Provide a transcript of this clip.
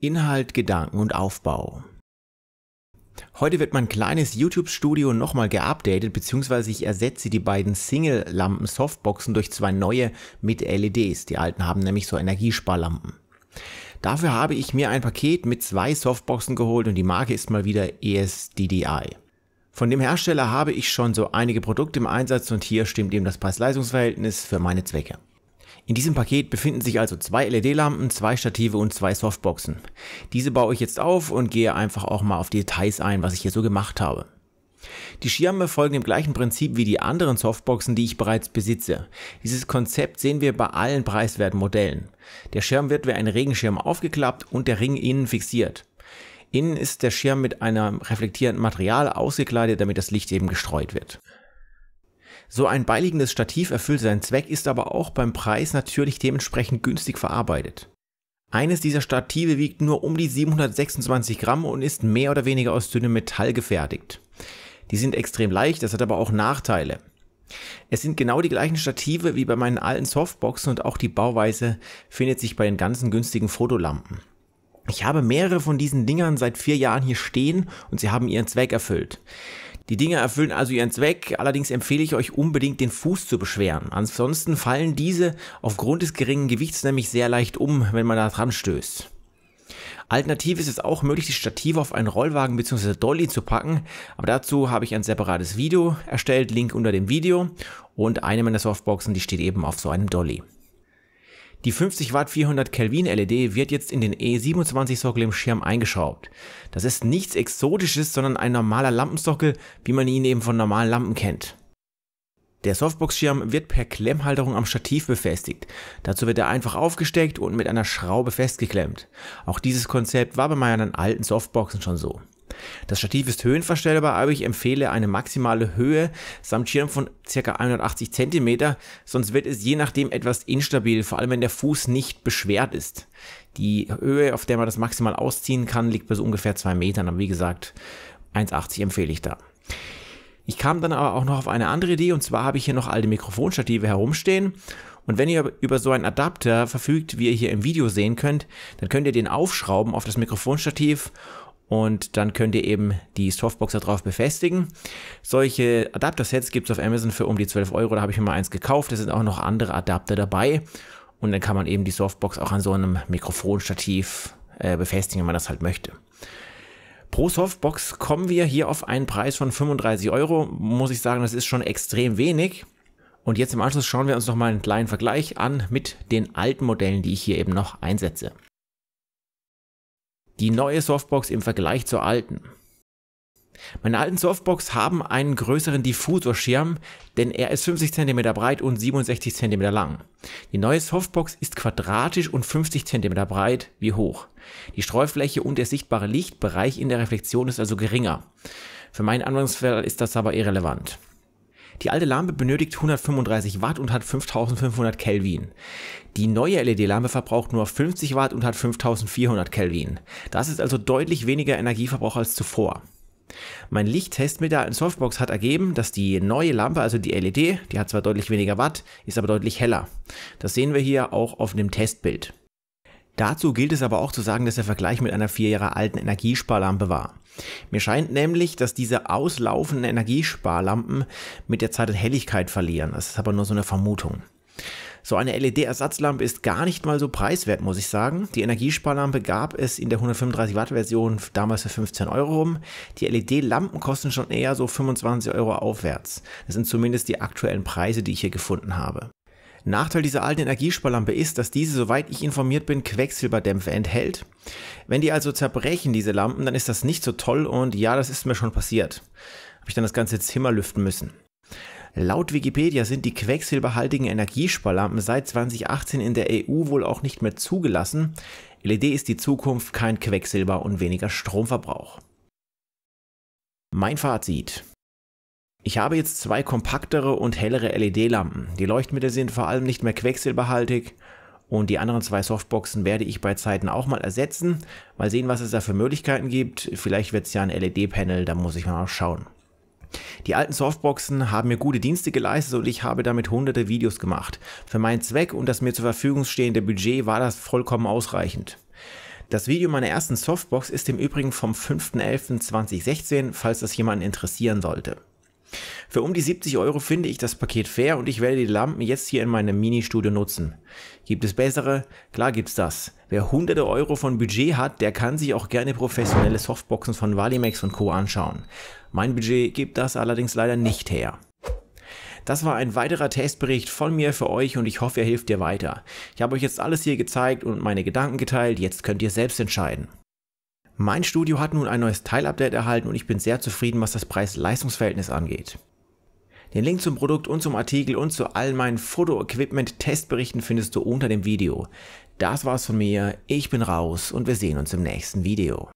Inhalt, Gedanken und Aufbau. Heute wird mein kleines YouTube-Studio nochmal geupdatet, beziehungsweise ich ersetze die beiden Single-Lampen-Softboxen durch zwei neue mit LEDs. Die alten haben nämlich so Energiesparlampen. Dafür habe ich mir ein Paket mit zwei Softboxen geholt und die Marke ist mal wieder ESDDI. Von dem Hersteller habe ich schon so einige Produkte im Einsatz und hier stimmt eben das Preis-Leistungs-Verhältnis für meine Zwecke. In diesem Paket befinden sich also zwei LED-Lampen, zwei Stative und zwei Softboxen. Diese baue ich jetzt auf und gehe einfach auch mal auf die Details ein, was ich hier so gemacht habe. Die Schirme folgen dem gleichen Prinzip wie die anderen Softboxen, die ich bereits besitze. Dieses Konzept sehen wir bei allen preiswerten Modellen. Der Schirm wird wie ein Regenschirm aufgeklappt und der Ring innen fixiert. Innen ist der Schirm mit einem reflektierenden Material ausgekleidet, damit das Licht eben gestreut wird. So ein beiliegendes Stativ erfüllt seinen Zweck, ist aber auch beim Preis natürlich dementsprechend günstig verarbeitet. Eines dieser Stative wiegt nur um die 726 Gramm und ist mehr oder weniger aus dünnem Metall gefertigt. Die sind extrem leicht, das hat aber auch Nachteile. Es sind genau die gleichen Stative wie bei meinen alten Softboxen und auch die Bauweise findet sich bei den ganzen günstigen Fotolampen. Ich habe mehrere von diesen Dingern seit vier Jahren hier stehen und sie haben ihren Zweck erfüllt. Die Dinger erfüllen also ihren Zweck, allerdings empfehle ich euch unbedingt den Fuß zu beschweren. Ansonsten fallen diese aufgrund des geringen Gewichts nämlich sehr leicht um, wenn man da dran stößt. Alternativ ist es auch möglich, die Stative auf einen Rollwagen bzw. Dolly zu packen, aber dazu habe ich ein separates Video erstellt, Link unter dem Video und eine meiner Softboxen, die steht eben auf so einem Dolly. Die 50 Watt 400 Kelvin LED wird jetzt in den E27-Sockel im Schirm eingeschraubt. Das ist nichts Exotisches, sondern ein normaler Lampensockel, wie man ihn eben von normalen Lampen kennt. Der Softbox-Schirm wird per Klemmhalterung am Stativ befestigt. Dazu wird er einfach aufgesteckt und mit einer Schraube festgeklemmt. Auch dieses Konzept war bei meinen alten Softboxen schon so. Das Stativ ist höhenverstellbar, aber ich empfehle eine maximale Höhe samt Schirm von ca. 180 cm, sonst wird es je nachdem etwas instabil, vor allem wenn der Fuß nicht beschwert ist. Die Höhe, auf der man das maximal ausziehen kann, liegt bei so ungefähr 2 Metern, aber wie gesagt, 1,80 empfehle ich da. Ich kam dann aber auch noch auf eine andere Idee und zwar habe ich hier noch alte Mikrofonstative herumstehen und wenn ihr über so einen Adapter verfügt, wie ihr hier im Video sehen könnt, dann könnt ihr den aufschrauben auf das Mikrofonstativ und dann könnt ihr eben die Softbox da drauf befestigen. Solche Adapter-Sets gibt es auf Amazon für um die 12 Euro, da habe ich mir mal eins gekauft, da sind auch noch andere Adapter dabei und dann kann man eben die Softbox auch an so einem Mikrofonstativ äh, befestigen, wenn man das halt möchte. Pro Softbox kommen wir hier auf einen Preis von 35 Euro, muss ich sagen, das ist schon extrem wenig. Und jetzt im Anschluss schauen wir uns nochmal einen kleinen Vergleich an mit den alten Modellen, die ich hier eben noch einsetze die neue Softbox im Vergleich zur alten. Meine alten Softbox haben einen größeren Diffusorschirm, denn er ist 50 cm breit und 67 cm lang. Die neue Softbox ist quadratisch und 50 cm breit wie hoch. Die Streufläche und der sichtbare Lichtbereich in der Reflexion ist also geringer. Für meinen Anwendungsfall ist das aber irrelevant. Die alte Lampe benötigt 135 Watt und hat 5500 Kelvin. Die neue LED-Lampe verbraucht nur 50 Watt und hat 5400 Kelvin. Das ist also deutlich weniger Energieverbrauch als zuvor. Mein Lichttestmeter in Softbox hat ergeben, dass die neue Lampe, also die LED, die hat zwar deutlich weniger Watt, ist aber deutlich heller. Das sehen wir hier auch auf dem Testbild. Dazu gilt es aber auch zu sagen, dass der Vergleich mit einer vier Jahre alten Energiesparlampe war. Mir scheint nämlich, dass diese auslaufenden Energiesparlampen mit der Zeit Helligkeit verlieren. Das ist aber nur so eine Vermutung. So eine LED-Ersatzlampe ist gar nicht mal so preiswert, muss ich sagen. Die Energiesparlampe gab es in der 135 Watt Version damals für 15 Euro rum. Die LED-Lampen kosten schon eher so 25 Euro aufwärts. Das sind zumindest die aktuellen Preise, die ich hier gefunden habe. Nachteil dieser alten Energiesparlampe ist, dass diese, soweit ich informiert bin, Quecksilberdämpfe enthält. Wenn die also zerbrechen, diese Lampen, dann ist das nicht so toll und ja, das ist mir schon passiert. Habe ich dann das ganze Zimmer lüften müssen. Laut Wikipedia sind die quecksilberhaltigen Energiesparlampen seit 2018 in der EU wohl auch nicht mehr zugelassen. LED ist die Zukunft, kein Quecksilber und weniger Stromverbrauch. Mein Fazit. Ich habe jetzt zwei kompaktere und hellere LED-Lampen. Die Leuchtmittel sind vor allem nicht mehr quecksilberhaltig und die anderen zwei Softboxen werde ich bei Zeiten auch mal ersetzen. Mal sehen, was es da für Möglichkeiten gibt. Vielleicht wird es ja ein LED-Panel, da muss ich mal schauen. Die alten Softboxen haben mir gute Dienste geleistet und ich habe damit hunderte Videos gemacht. Für meinen Zweck und das mir zur Verfügung stehende Budget war das vollkommen ausreichend. Das Video meiner ersten Softbox ist im Übrigen vom 5.11.2016, falls das jemanden interessieren sollte. Für um die 70 Euro finde ich das Paket fair und ich werde die Lampen jetzt hier in meinem Mini-Studio nutzen. Gibt es bessere? Klar gibt's das. Wer hunderte Euro von Budget hat, der kann sich auch gerne professionelle Softboxen von Valimax und Co. anschauen. Mein Budget gibt das allerdings leider nicht her. Das war ein weiterer Testbericht von mir für euch und ich hoffe, er hilft dir weiter. Ich habe euch jetzt alles hier gezeigt und meine Gedanken geteilt, jetzt könnt ihr selbst entscheiden. Mein Studio hat nun ein neues Teilupdate erhalten und ich bin sehr zufrieden, was das Preis-Leistungsverhältnis angeht. Den Link zum Produkt und zum Artikel und zu all meinen Foto-Equipment-Testberichten findest du unter dem Video. Das war's von mir, ich bin raus und wir sehen uns im nächsten Video.